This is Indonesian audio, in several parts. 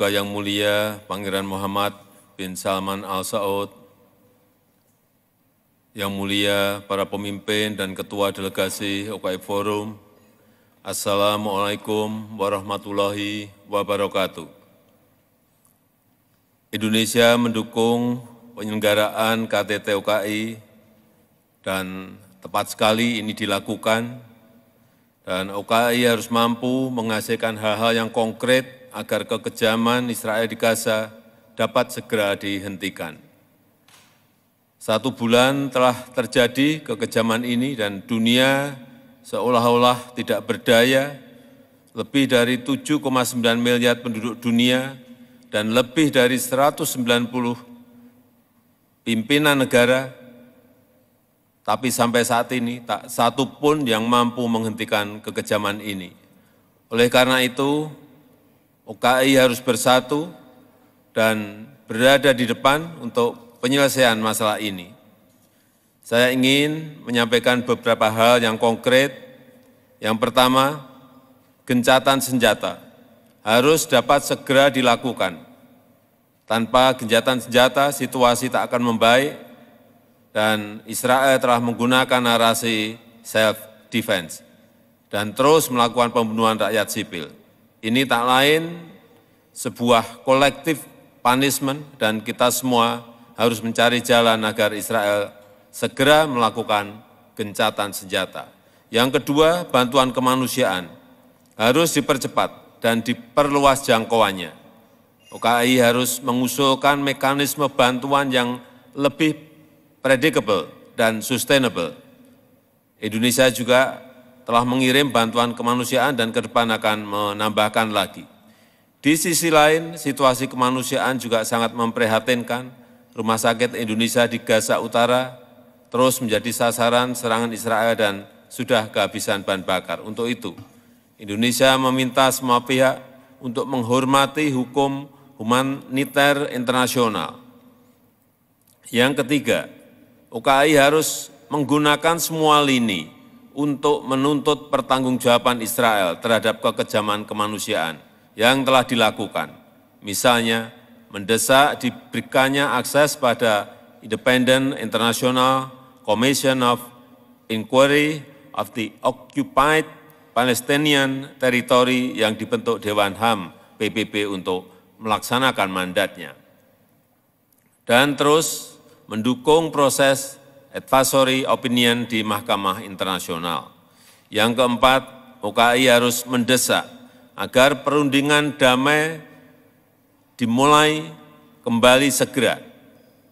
juga Yang Mulia Pangeran Muhammad bin Salman Al Saud, Yang Mulia para pemimpin dan ketua delegasi OKI Forum, Assalamualaikum warahmatullahi wabarakatuh. Indonesia mendukung penyelenggaraan KTT OKI dan tepat sekali ini dilakukan dan OKI harus mampu menghasilkan hal-hal yang konkret agar kekejaman Israel di Gaza dapat segera dihentikan. Satu bulan telah terjadi kekejaman ini dan dunia seolah-olah tidak berdaya, lebih dari 7,9 miliar penduduk dunia dan lebih dari 190 pimpinan negara, tapi sampai saat ini tak satu pun yang mampu menghentikan kekejaman ini. Oleh karena itu, UKI harus bersatu dan berada di depan untuk penyelesaian masalah ini. Saya ingin menyampaikan beberapa hal yang konkret. Yang pertama, gencatan senjata harus dapat segera dilakukan. Tanpa gencatan senjata, situasi tak akan membaik dan Israel telah menggunakan narasi self-defense dan terus melakukan pembunuhan rakyat sipil. Ini tak lain sebuah kolektif punishment dan kita semua harus mencari jalan agar Israel segera melakukan gencatan senjata. Yang kedua, bantuan kemanusiaan harus dipercepat dan diperluas jangkauannya. OKI harus mengusulkan mekanisme bantuan yang lebih predictable dan sustainable. Indonesia juga telah mengirim bantuan kemanusiaan dan ke depan akan menambahkan lagi. Di sisi lain, situasi kemanusiaan juga sangat memprihatinkan. Rumah sakit Indonesia di Gaza Utara terus menjadi sasaran serangan Israel dan sudah kehabisan bahan bakar. Untuk itu, Indonesia meminta semua pihak untuk menghormati hukum humaniter internasional. Yang ketiga, UKI harus menggunakan semua lini untuk menuntut pertanggungjawaban Israel terhadap kekejaman kemanusiaan yang telah dilakukan. Misalnya, mendesak diberikannya akses pada Independent International Commission of Inquiry of the Occupied Palestinian Territory yang dibentuk Dewan HAM PBB untuk melaksanakan mandatnya. Dan terus mendukung proses advisory opinion di Mahkamah Internasional. Yang keempat, UKI harus mendesak agar perundingan damai dimulai kembali segera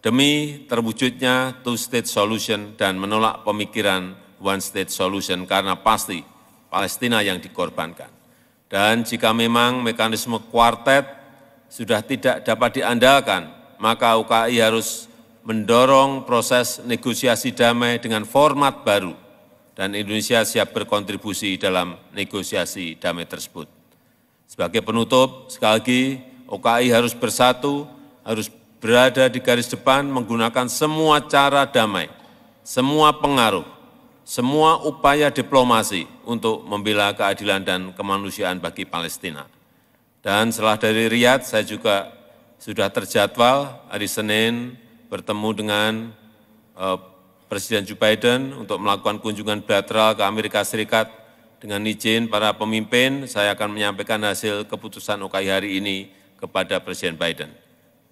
demi terwujudnya two-state solution dan menolak pemikiran one-state solution karena pasti Palestina yang dikorbankan. Dan jika memang mekanisme kuartet sudah tidak dapat diandalkan, maka UKI harus mendorong proses negosiasi damai dengan format baru dan Indonesia siap berkontribusi dalam negosiasi damai tersebut. Sebagai penutup, sekali lagi OKI harus bersatu, harus berada di garis depan menggunakan semua cara damai, semua pengaruh, semua upaya diplomasi untuk membela keadilan dan kemanusiaan bagi Palestina. Dan setelah dari Riyadh, saya juga sudah terjadwal hari Senin bertemu dengan eh, Presiden Joe Biden untuk melakukan kunjungan bilateral ke Amerika Serikat. Dengan izin para pemimpin, saya akan menyampaikan hasil keputusan OKI hari ini kepada Presiden Biden.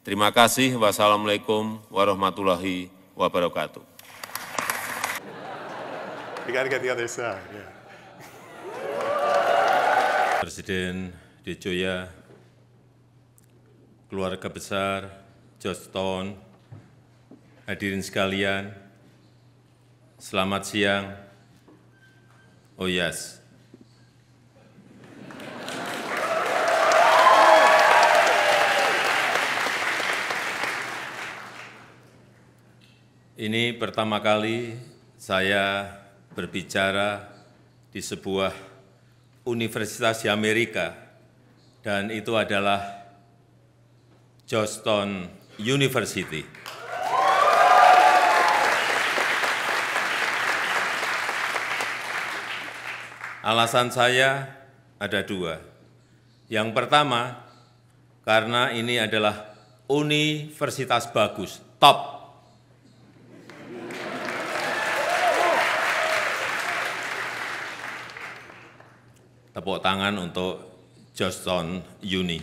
Terima kasih. Wassalamualaikum warahmatullahi wabarakatuh. We gotta get the other side, Presiden Dejoya, keluarga besar Georgetown, hadirin sekalian, selamat siang. Oh yes. Ini pertama kali saya berbicara di sebuah universitas di Amerika, dan itu adalah Georgetown University. Alasan saya ada dua. Yang pertama, karena ini adalah universitas bagus, top. Tepuk tangan untuk Johnson Uni.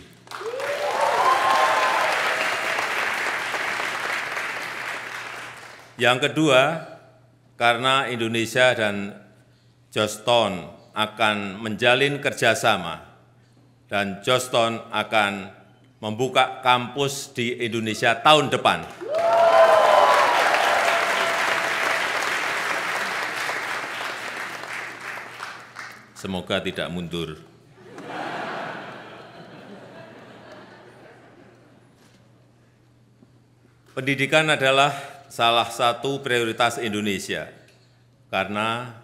Yang kedua, karena Indonesia dan Johnston akan menjalin kerjasama dan Joston akan membuka kampus di Indonesia tahun depan. Semoga tidak mundur. Pendidikan adalah salah satu prioritas Indonesia karena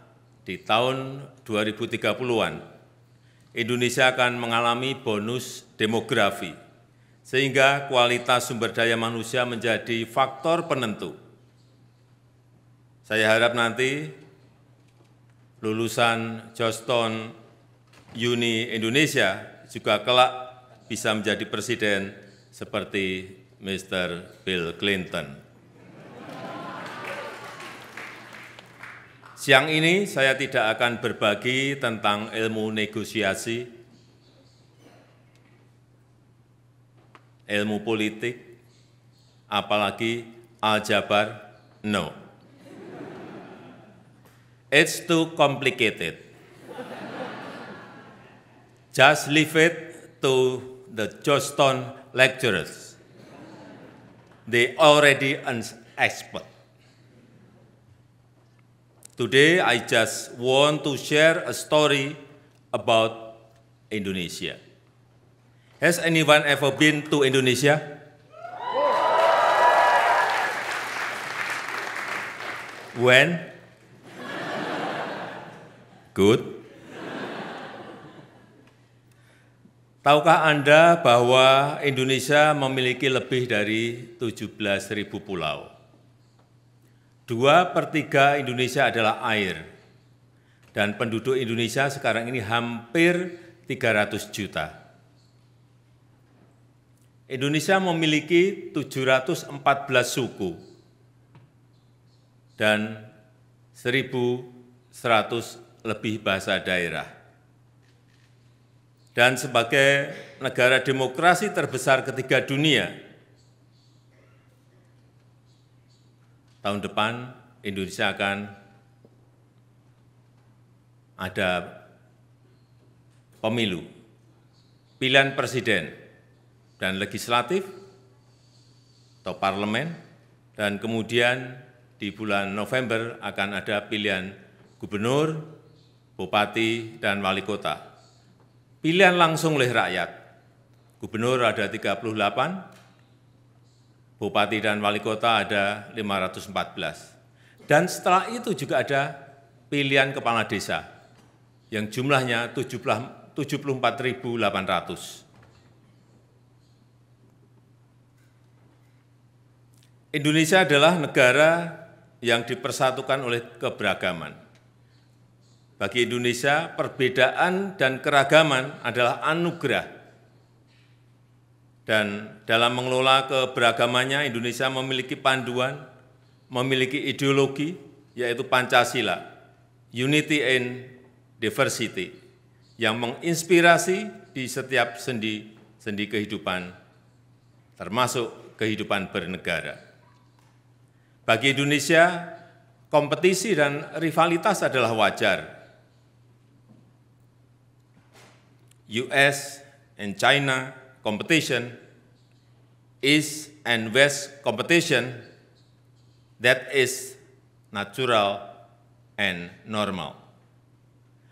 di tahun 2030-an, Indonesia akan mengalami bonus demografi, sehingga kualitas sumber daya manusia menjadi faktor penentu. Saya harap nanti lulusan Johnston Uni Indonesia juga kelak bisa menjadi presiden seperti Mr. Bill Clinton. Siang ini saya tidak akan berbagi tentang ilmu negosiasi, ilmu politik, apalagi aljabar, no. It's too complicated. Just leave it to the Johnston lecturers. They already an expert. Today, I just want to share a story about Indonesia. Has anyone ever been to Indonesia? When? Good. Tahukah Anda bahwa Indonesia memiliki lebih dari 17.000 pulau? Dua per tiga Indonesia adalah air, dan penduduk Indonesia sekarang ini hampir 300 juta. Indonesia memiliki 714 suku dan 1.100 lebih bahasa daerah. Dan sebagai negara demokrasi terbesar ketiga dunia, tahun depan Indonesia akan ada pemilu, pilihan presiden dan legislatif atau parlemen, dan kemudian di bulan November akan ada pilihan gubernur, bupati, dan wali kota. Pilihan langsung oleh rakyat. Gubernur ada 38, bupati dan wali kota ada 514. Dan setelah itu juga ada pilihan kepala desa yang jumlahnya 74.800. Indonesia adalah negara yang dipersatukan oleh keberagaman. Bagi Indonesia, perbedaan dan keragaman adalah anugerah dan dalam mengelola keberagamannya, Indonesia memiliki panduan, memiliki ideologi, yaitu Pancasila, Unity and Diversity, yang menginspirasi di setiap sendi-sendi kehidupan, termasuk kehidupan bernegara. Bagi Indonesia, kompetisi dan rivalitas adalah wajar. US and China competition, East and West competition that is natural and normal.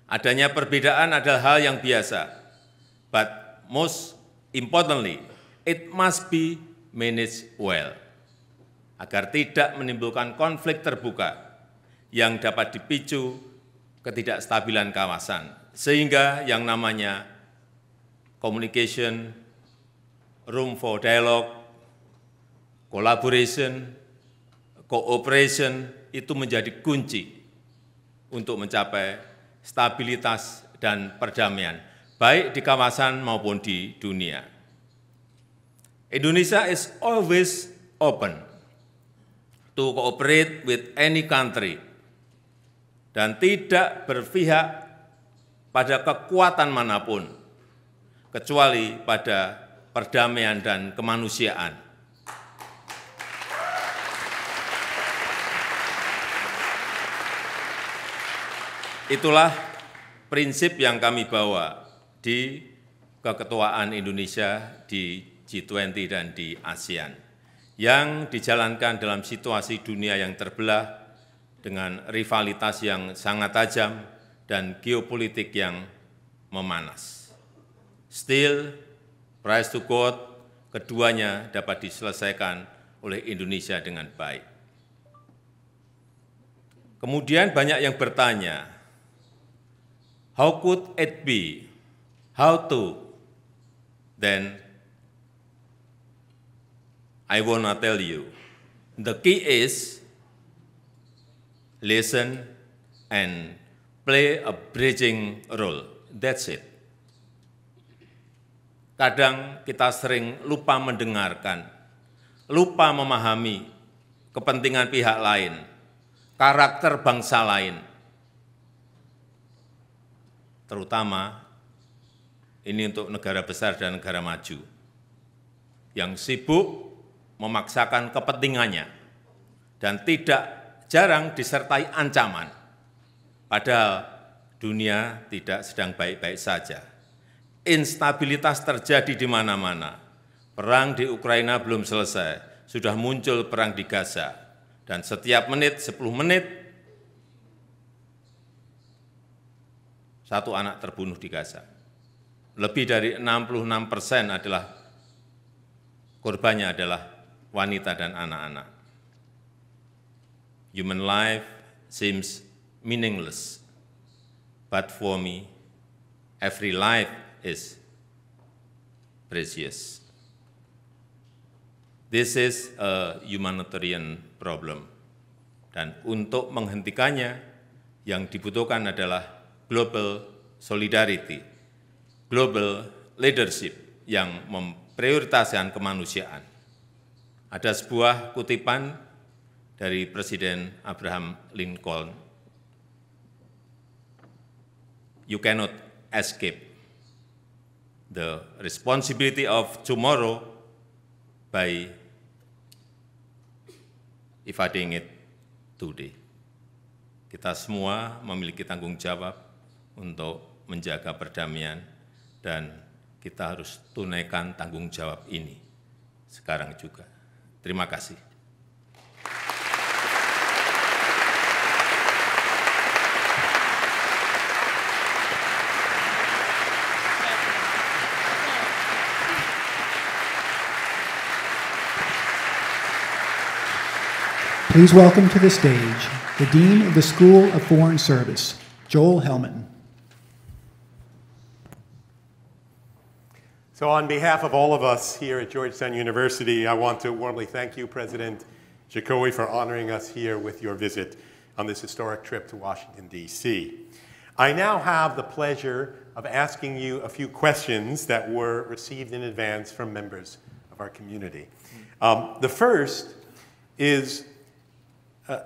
Adanya perbedaan adalah hal yang biasa, but most importantly, it must be managed well, agar tidak menimbulkan konflik terbuka yang dapat dipicu ketidakstabilan kawasan, sehingga yang namanya communication room for dialogue, collaboration, cooperation itu menjadi kunci untuk mencapai stabilitas dan perdamaian, baik di kawasan maupun di dunia. Indonesia is always open to cooperate with any country dan tidak berpihak pada kekuatan manapun, kecuali pada perdamaian dan kemanusiaan. Itulah prinsip yang kami bawa di keketuaan Indonesia di G20 dan di ASEAN yang dijalankan dalam situasi dunia yang terbelah dengan rivalitas yang sangat tajam dan geopolitik yang memanas. Still, Price to quote, keduanya dapat diselesaikan oleh Indonesia dengan baik. Kemudian banyak yang bertanya, how could it be, how to, then I wanna tell you, the key is listen and play a bridging role. That's it. Kadang kita sering lupa mendengarkan, lupa memahami kepentingan pihak lain, karakter bangsa lain. Terutama ini untuk negara besar dan negara maju yang sibuk memaksakan kepentingannya dan tidak jarang disertai ancaman. Padahal dunia tidak sedang baik-baik saja instabilitas terjadi di mana-mana. Perang di Ukraina belum selesai, sudah muncul perang di Gaza. Dan setiap menit, 10 menit, satu anak terbunuh di Gaza. Lebih dari 66 persen adalah korbannya adalah wanita dan anak-anak. Human life seems meaningless, but for me, every life is precious. This is a humanitarian problem. Dan untuk menghentikannya, yang dibutuhkan adalah global solidarity, global leadership yang memprioritaskan kemanusiaan. Ada sebuah kutipan dari Presiden Abraham Lincoln, "You cannot escape the responsibility of tomorrow by evading it today. Kita semua memiliki tanggung jawab untuk menjaga perdamaian dan kita harus tunaikan tanggung jawab ini sekarang juga. Terima kasih. Please welcome to the stage the Dean of the School of Foreign Service, Joel Hellman. So on behalf of all of us here at Georgetown University, I want to warmly thank you, President Jacobi, for honoring us here with your visit on this historic trip to Washington, D.C. I now have the pleasure of asking you a few questions that were received in advance from members of our community. Um, the first is uh,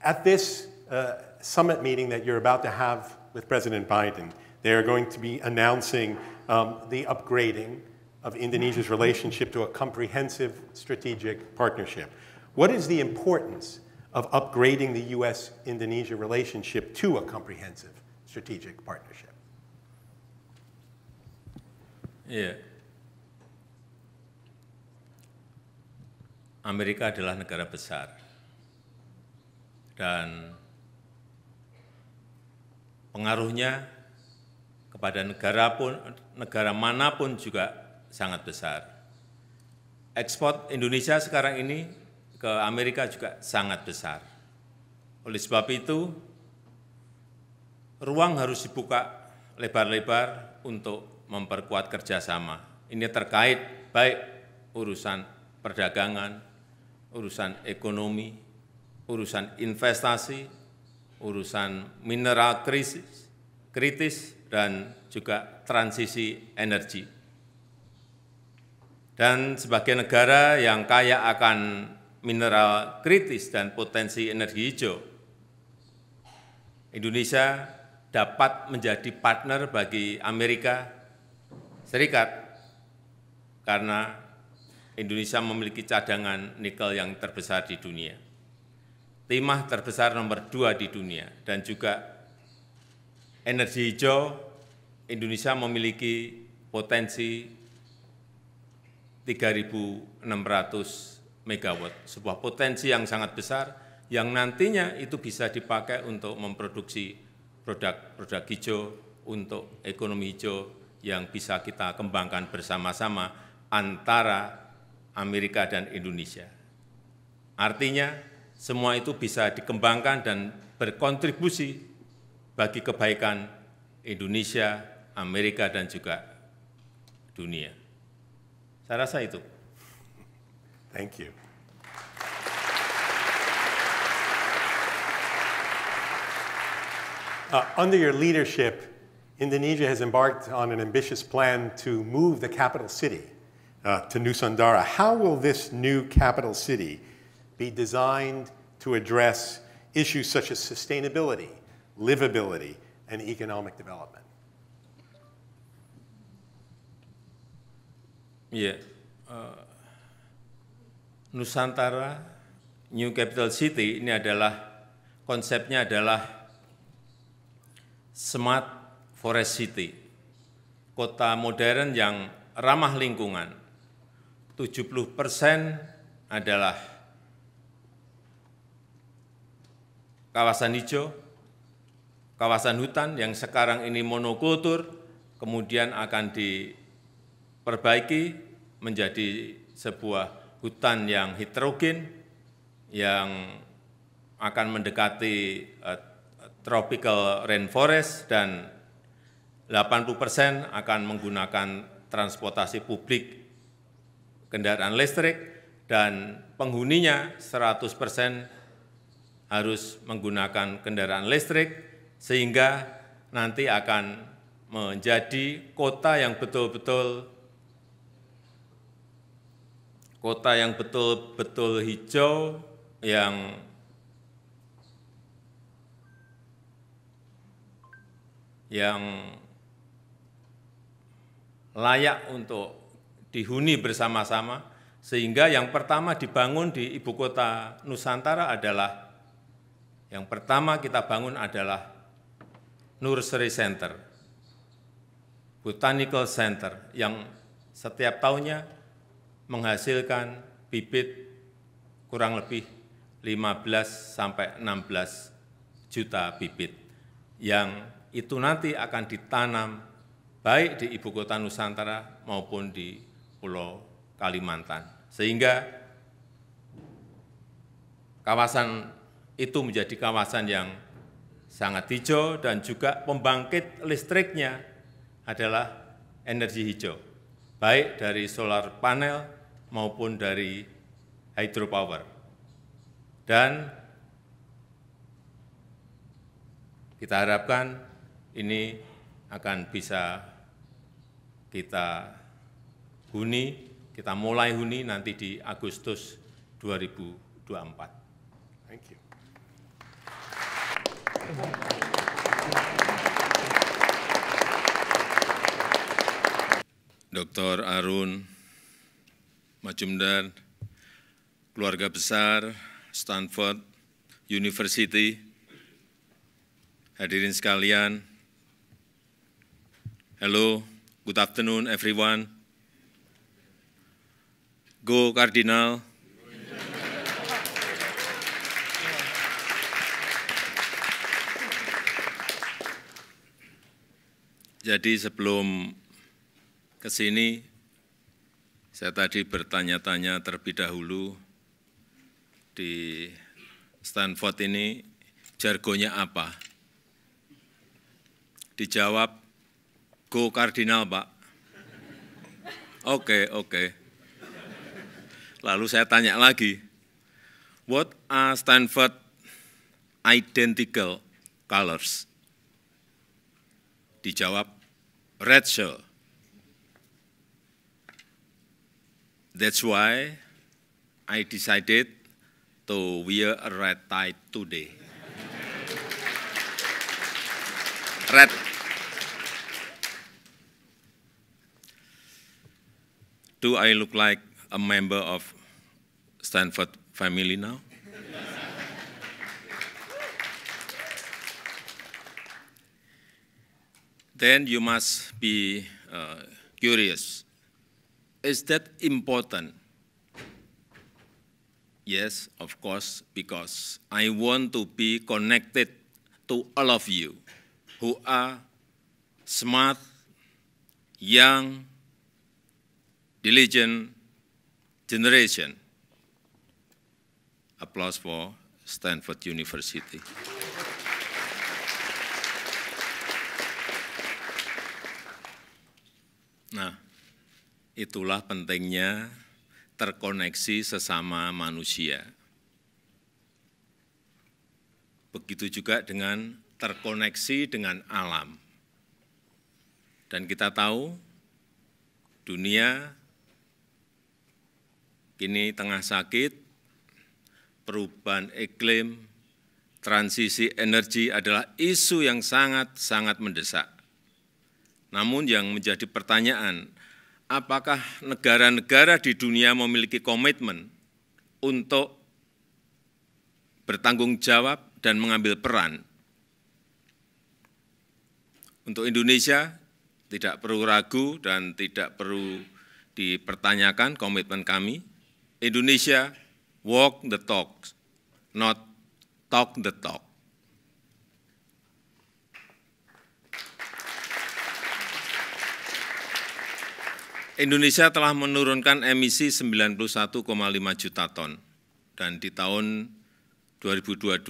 at this uh, summit meeting that you're about to have with President Biden, they are going to be announcing um, the upgrading of Indonesia's relationship to a comprehensive strategic partnership. What is the importance of upgrading the US Indonesia relationship to a comprehensive strategic partnership? Yeah. Amerika adalah negara besar. dan pengaruhnya kepada negara pun negara manapun juga sangat besar. Ekspor Indonesia sekarang ini ke Amerika juga sangat besar. Oleh sebab itu, ruang harus dibuka lebar-lebar untuk memperkuat kerjasama. Ini terkait baik urusan perdagangan, urusan ekonomi, urusan investasi, urusan mineral krisis, kritis, dan juga transisi energi. Dan sebagai negara yang kaya akan mineral kritis dan potensi energi hijau, Indonesia dapat menjadi partner bagi Amerika Serikat karena Indonesia memiliki cadangan nikel yang terbesar di dunia timah terbesar nomor dua di dunia, dan juga energi hijau, Indonesia memiliki potensi 3.600 megawatt, sebuah potensi yang sangat besar yang nantinya itu bisa dipakai untuk memproduksi produk-produk hijau untuk ekonomi hijau yang bisa kita kembangkan bersama-sama antara Amerika dan Indonesia. Artinya, semua itu bisa dikembangkan dan berkontribusi bagi kebaikan Indonesia, Amerika, dan juga dunia. Saya rasa itu. Thank you. Uh, under your leadership, Indonesia has embarked on an ambitious plan to move the capital city uh, to Nusantara. How will this new capital city be designed to address issues such as sustainability, livability, and economic development. yeah. Iya, uh, Nusantara New Capital City ini adalah konsepnya adalah smart forest city, kota modern yang ramah lingkungan. 70 persen adalah kawasan hijau, kawasan hutan yang sekarang ini monokultur, kemudian akan diperbaiki menjadi sebuah hutan yang heterogen, yang akan mendekati uh, tropical rainforest dan 80 persen akan menggunakan transportasi publik kendaraan listrik dan penghuninya 100 persen harus menggunakan kendaraan listrik sehingga nanti akan menjadi kota yang betul-betul kota yang betul-betul hijau yang yang layak untuk dihuni bersama-sama, sehingga yang pertama dibangun di ibu kota Nusantara adalah yang pertama kita bangun adalah Nursery Center, Botanical Center, yang setiap tahunnya menghasilkan bibit kurang lebih 15 sampai 16 juta bibit yang itu nanti akan ditanam baik di ibu kota Nusantara maupun di Pulau Kalimantan. Sehingga kawasan itu menjadi kawasan yang sangat hijau dan juga pembangkit listriknya adalah energi hijau, baik dari solar panel maupun dari hydropower. Dan kita harapkan ini akan bisa kita huni, kita mulai huni nanti di Agustus 2024. Dr. Arun Majumdar, keluarga besar Stanford University, hadirin sekalian, hello, good afternoon everyone, go Cardinal, Jadi sebelum ke sini, saya tadi bertanya-tanya terlebih dahulu di Stanford ini jargonya apa? Dijawab, go kardinal Pak. Oke, okay, oke. Okay. Lalu saya tanya lagi, what are Stanford identical colors? Dijawab, red shirt. That's why I decided to wear a red tie today. red. Do I look like a member of Stanford family now? then you must be uh, curious. Is that important? Yes, of course, because I want to be connected to all of you who are smart, young, diligent generation. Applause for Stanford University. Nah, itulah pentingnya terkoneksi sesama manusia. Begitu juga dengan terkoneksi dengan alam. Dan kita tahu dunia kini tengah sakit, perubahan iklim, transisi energi adalah isu yang sangat-sangat mendesak. Namun yang menjadi pertanyaan, apakah negara-negara di dunia memiliki komitmen untuk bertanggung jawab dan mengambil peran? Untuk Indonesia, tidak perlu ragu dan tidak perlu dipertanyakan komitmen kami. Indonesia, walk the talk, not talk the talk. Indonesia telah menurunkan emisi 91,5 juta ton dan di tahun 2022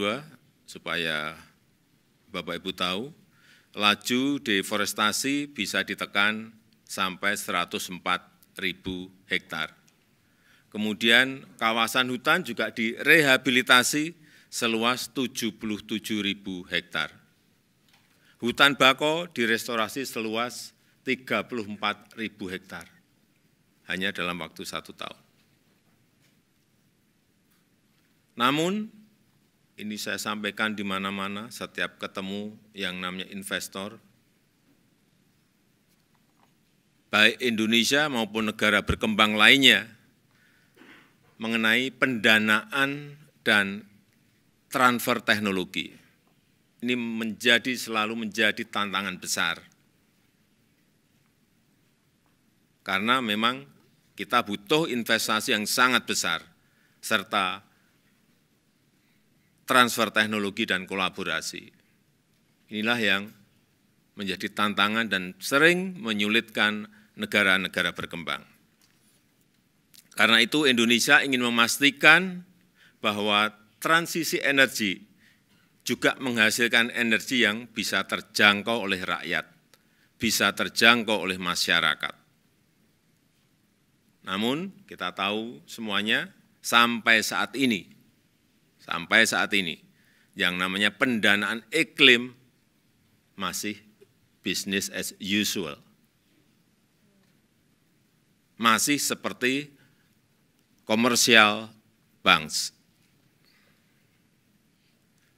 supaya Bapak Ibu tahu laju deforestasi bisa ditekan sampai 104 ribu hektar. Kemudian kawasan hutan juga direhabilitasi seluas 77 ribu hektar. Hutan bako direstorasi seluas 34 ribu hektar hanya dalam waktu satu tahun. Namun, ini saya sampaikan di mana-mana, setiap ketemu yang namanya investor, baik Indonesia maupun negara berkembang lainnya, mengenai pendanaan dan transfer teknologi. Ini menjadi selalu menjadi tantangan besar. Karena memang kita butuh investasi yang sangat besar, serta transfer teknologi dan kolaborasi. Inilah yang menjadi tantangan dan sering menyulitkan negara-negara berkembang. Karena itu Indonesia ingin memastikan bahwa transisi energi juga menghasilkan energi yang bisa terjangkau oleh rakyat, bisa terjangkau oleh masyarakat. Namun kita tahu semuanya sampai saat ini, sampai saat ini, yang namanya pendanaan iklim masih bisnis as usual. Masih seperti komersial banks.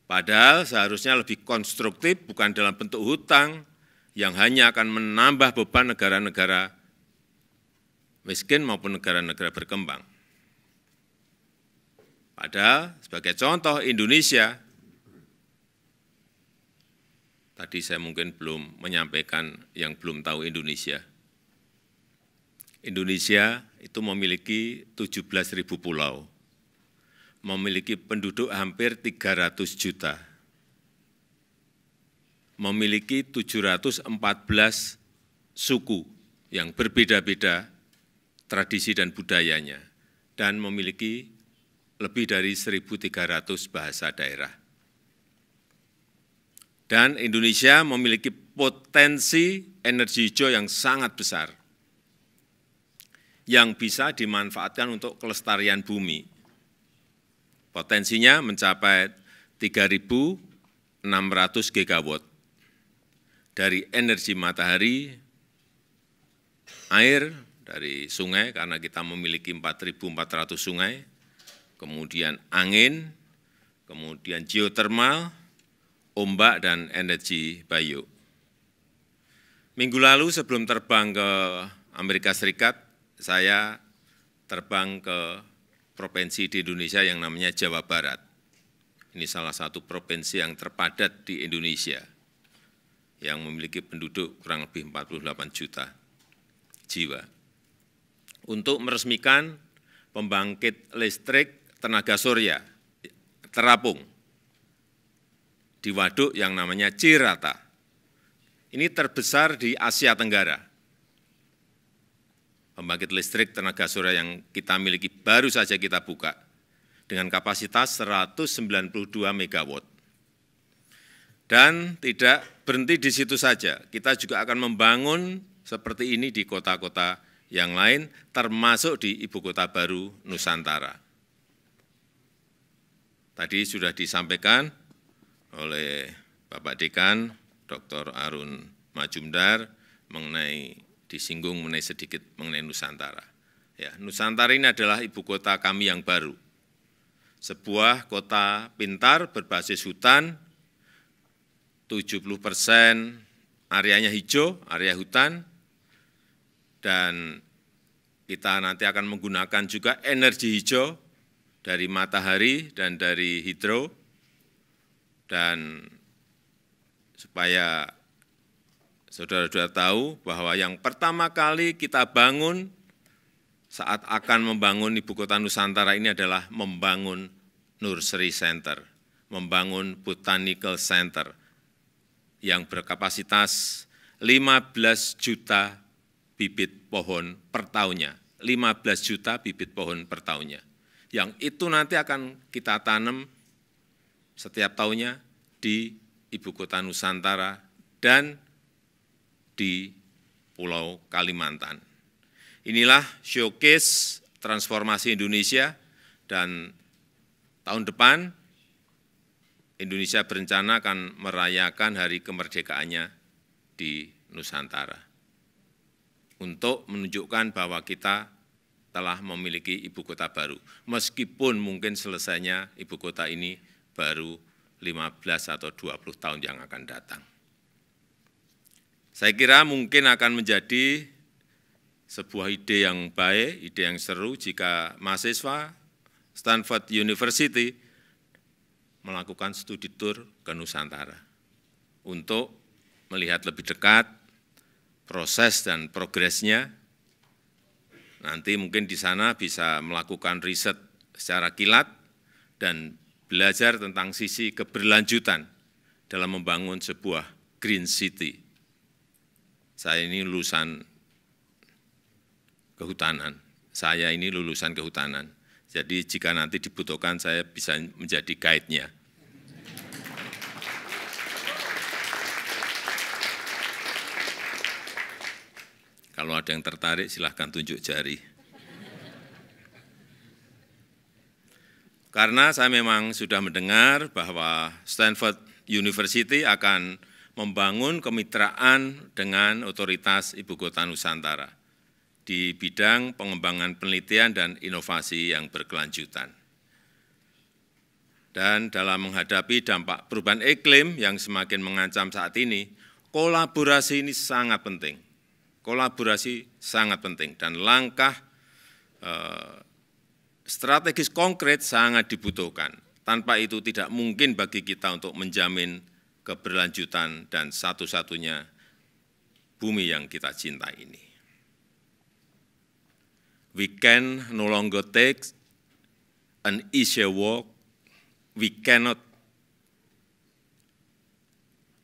Padahal seharusnya lebih konstruktif bukan dalam bentuk hutang yang hanya akan menambah beban negara-negara miskin maupun negara-negara berkembang. Padahal sebagai contoh Indonesia, tadi saya mungkin belum menyampaikan yang belum tahu Indonesia. Indonesia itu memiliki 17.000 pulau, memiliki penduduk hampir 300 juta, memiliki 714 suku yang berbeda-beda tradisi dan budayanya, dan memiliki lebih dari 1.300 bahasa daerah. Dan Indonesia memiliki potensi energi hijau yang sangat besar, yang bisa dimanfaatkan untuk kelestarian bumi. Potensinya mencapai 3.600 gigawatt dari energi matahari, air, dari sungai karena kita memiliki 4.400 sungai, kemudian angin, kemudian geotermal, ombak, dan energi bayu Minggu lalu sebelum terbang ke Amerika Serikat, saya terbang ke provinsi di Indonesia yang namanya Jawa Barat. Ini salah satu provinsi yang terpadat di Indonesia, yang memiliki penduduk kurang lebih 48 juta jiwa untuk meresmikan pembangkit listrik tenaga surya terapung di waduk yang namanya Cirata. Ini terbesar di Asia Tenggara. Pembangkit listrik tenaga surya yang kita miliki baru saja kita buka dengan kapasitas 192 MW. Dan tidak berhenti di situ saja, kita juga akan membangun seperti ini di kota-kota yang lain termasuk di Ibu Kota Baru Nusantara. Tadi sudah disampaikan oleh Bapak Dekan Dr. Arun Majumdar mengenai disinggung mengenai sedikit mengenai Nusantara. Ya, Nusantara ini adalah ibu kota kami yang baru. Sebuah kota pintar berbasis hutan, 70 persen areanya hijau, area hutan, dan kita nanti akan menggunakan juga energi hijau dari matahari dan dari hidro, dan supaya saudara-saudara tahu bahwa yang pertama kali kita bangun saat akan membangun Ibu Kota Nusantara ini adalah membangun nursery center, membangun botanical center yang berkapasitas 15 juta bibit pohon per tahunnya, 15 juta bibit pohon per tahunnya. Yang itu nanti akan kita tanam setiap tahunnya di Ibu Kota Nusantara dan di Pulau Kalimantan. Inilah showcase transformasi Indonesia dan tahun depan Indonesia berencana akan merayakan hari kemerdekaannya di Nusantara untuk menunjukkan bahwa kita telah memiliki ibu kota baru. Meskipun mungkin selesainya ibu kota ini baru 15 atau 20 tahun yang akan datang. Saya kira mungkin akan menjadi sebuah ide yang baik, ide yang seru jika mahasiswa Stanford University melakukan studi tour ke Nusantara untuk melihat lebih dekat proses dan progresnya. Nanti mungkin di sana bisa melakukan riset secara kilat dan belajar tentang sisi keberlanjutan dalam membangun sebuah green city. Saya ini lulusan kehutanan. Saya ini lulusan kehutanan. Jadi jika nanti dibutuhkan saya bisa menjadi guide-nya. Kalau ada yang tertarik silahkan tunjuk jari. Karena saya memang sudah mendengar bahwa Stanford University akan membangun kemitraan dengan otoritas ibu kota Nusantara di bidang pengembangan penelitian dan inovasi yang berkelanjutan. Dan dalam menghadapi dampak perubahan iklim yang semakin mengancam saat ini, kolaborasi ini sangat penting kolaborasi sangat penting dan langkah eh, strategis konkret sangat dibutuhkan. Tanpa itu tidak mungkin bagi kita untuk menjamin keberlanjutan dan satu-satunya bumi yang kita cinta ini. We can no longer take an easier walk. We cannot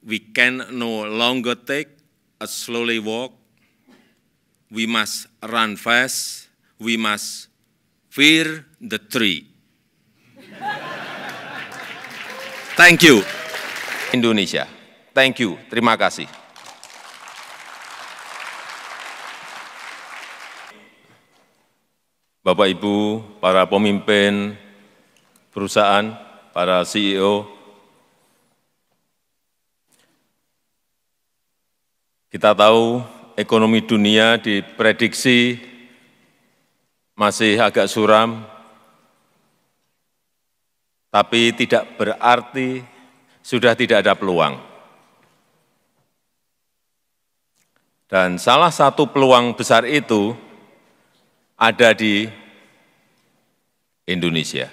we can no longer take a slowly walk we must run fast, we must fear the tree. Thank you. Indonesia. Thank you. Terima kasih. Bapak Ibu, para pemimpin perusahaan, para CEO, kita tahu ekonomi dunia diprediksi masih agak suram, tapi tidak berarti sudah tidak ada peluang. Dan salah satu peluang besar itu ada di Indonesia.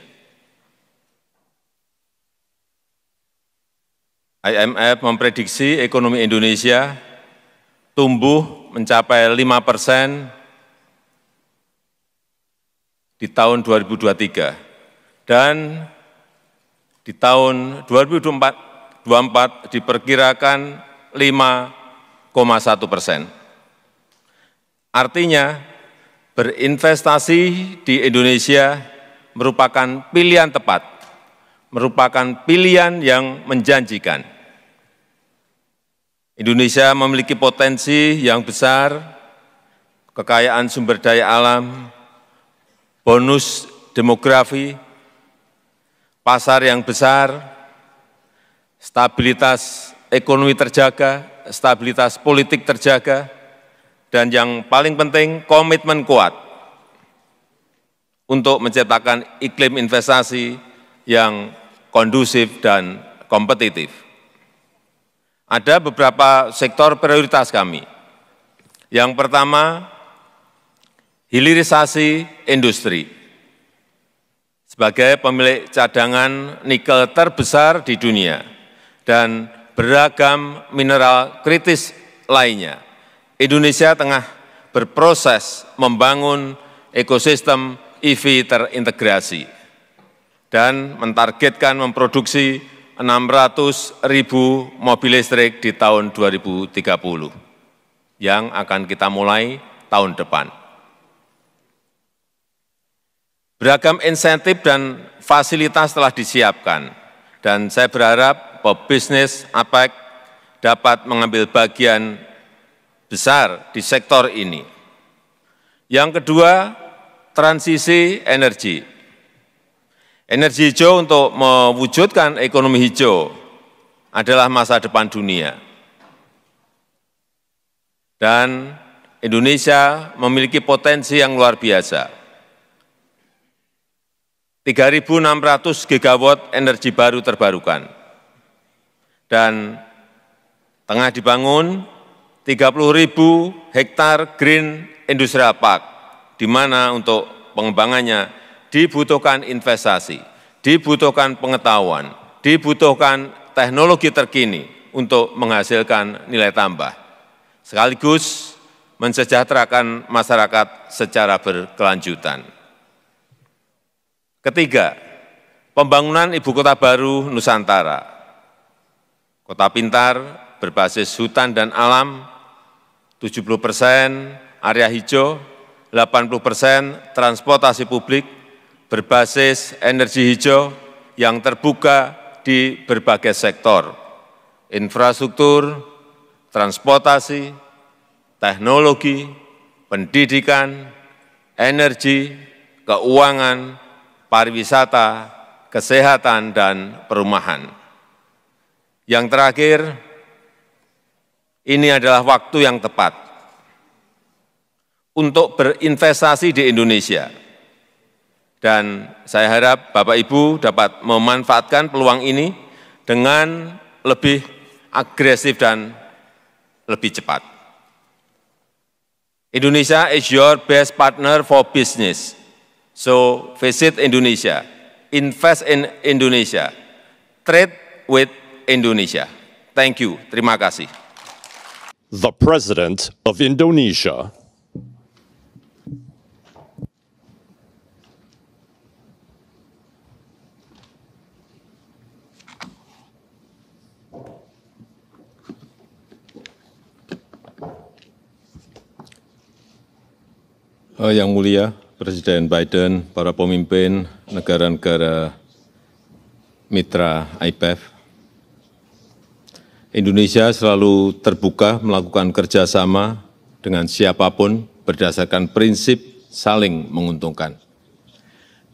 IMF memprediksi ekonomi Indonesia tumbuh mencapai 5 persen di tahun 2023. Dan di tahun 2024, 2024 diperkirakan 5,1 persen. Artinya, berinvestasi di Indonesia merupakan pilihan tepat, merupakan pilihan yang menjanjikan Indonesia memiliki potensi yang besar, kekayaan sumber daya alam, bonus demografi, pasar yang besar, stabilitas ekonomi terjaga, stabilitas politik terjaga, dan yang paling penting komitmen kuat untuk menciptakan iklim investasi yang kondusif dan kompetitif. Ada beberapa sektor prioritas kami. Yang pertama, hilirisasi industri. Sebagai pemilik cadangan nikel terbesar di dunia dan beragam mineral kritis lainnya, Indonesia tengah berproses membangun ekosistem EV terintegrasi dan mentargetkan memproduksi 600 ribu mobil listrik di tahun 2030 yang akan kita mulai tahun depan. Beragam insentif dan fasilitas telah disiapkan dan saya berharap pebisnis APEC dapat mengambil bagian besar di sektor ini. Yang kedua, transisi energi Energi hijau untuk mewujudkan ekonomi hijau adalah masa depan dunia. Dan Indonesia memiliki potensi yang luar biasa. 3.600 gigawatt energi baru terbarukan. Dan tengah dibangun 30.000 hektar Green Industrial Park, di mana untuk pengembangannya dibutuhkan investasi, dibutuhkan pengetahuan, dibutuhkan teknologi terkini untuk menghasilkan nilai tambah, sekaligus mensejahterakan masyarakat secara berkelanjutan. Ketiga, pembangunan ibu kota baru Nusantara. Kota pintar berbasis hutan dan alam, 70 persen area hijau, 80 persen transportasi publik, berbasis energi hijau yang terbuka di berbagai sektor, infrastruktur, transportasi, teknologi, pendidikan, energi, keuangan, pariwisata, kesehatan, dan perumahan. Yang terakhir, ini adalah waktu yang tepat untuk berinvestasi di Indonesia dan saya harap Bapak Ibu dapat memanfaatkan peluang ini dengan lebih agresif dan lebih cepat. Indonesia is your best partner for business. So visit Indonesia, invest in Indonesia, trade with Indonesia. Thank you. Terima kasih. The President of Indonesia. Eh, yang mulia Presiden Biden, para pemimpin negara-negara mitra IPF, Indonesia selalu terbuka melakukan kerjasama dengan siapapun berdasarkan prinsip saling menguntungkan.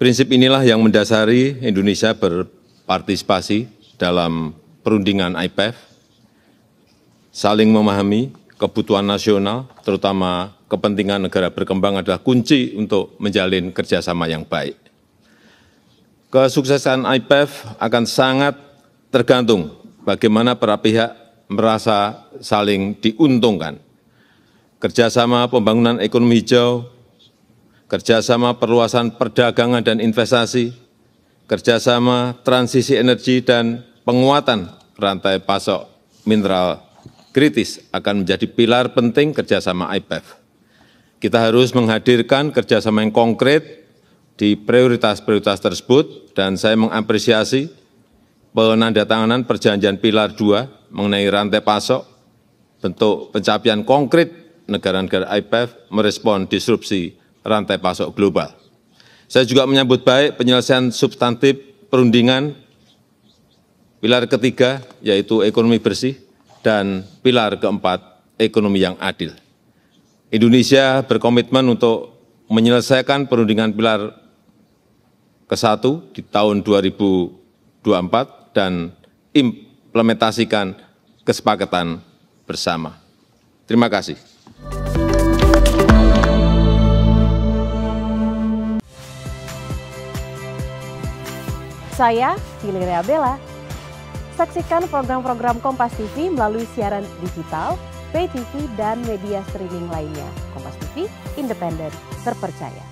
Prinsip inilah yang mendasari Indonesia berpartisipasi dalam perundingan IPF, saling memahami kebutuhan nasional, terutama kepentingan negara berkembang adalah kunci untuk menjalin kerjasama yang baik. Kesuksesan IPF akan sangat tergantung bagaimana para pihak merasa saling diuntungkan. Kerjasama pembangunan ekonomi hijau, kerjasama perluasan perdagangan dan investasi, kerjasama transisi energi dan penguatan rantai pasok mineral kritis akan menjadi pilar penting kerjasama IPF. Kita harus menghadirkan kerjasama yang konkret di prioritas-prioritas tersebut, dan saya mengapresiasi penandatanganan perjanjian Pilar 2 mengenai rantai pasok, bentuk pencapaian konkret negara-negara IPF merespon disrupsi rantai pasok global. Saya juga menyambut baik penyelesaian substantif perundingan pilar ketiga, yaitu ekonomi bersih, dan pilar keempat, ekonomi yang adil. Indonesia berkomitmen untuk menyelesaikan perundingan pilar ke-1 di tahun 2024 dan implementasikan kesepakatan bersama. Terima kasih. Saya Filiria Bella. Saksikan program-program Kompas TV melalui siaran digital, PTV dan media streaming lainnya. Kompas TV, independen, terpercaya.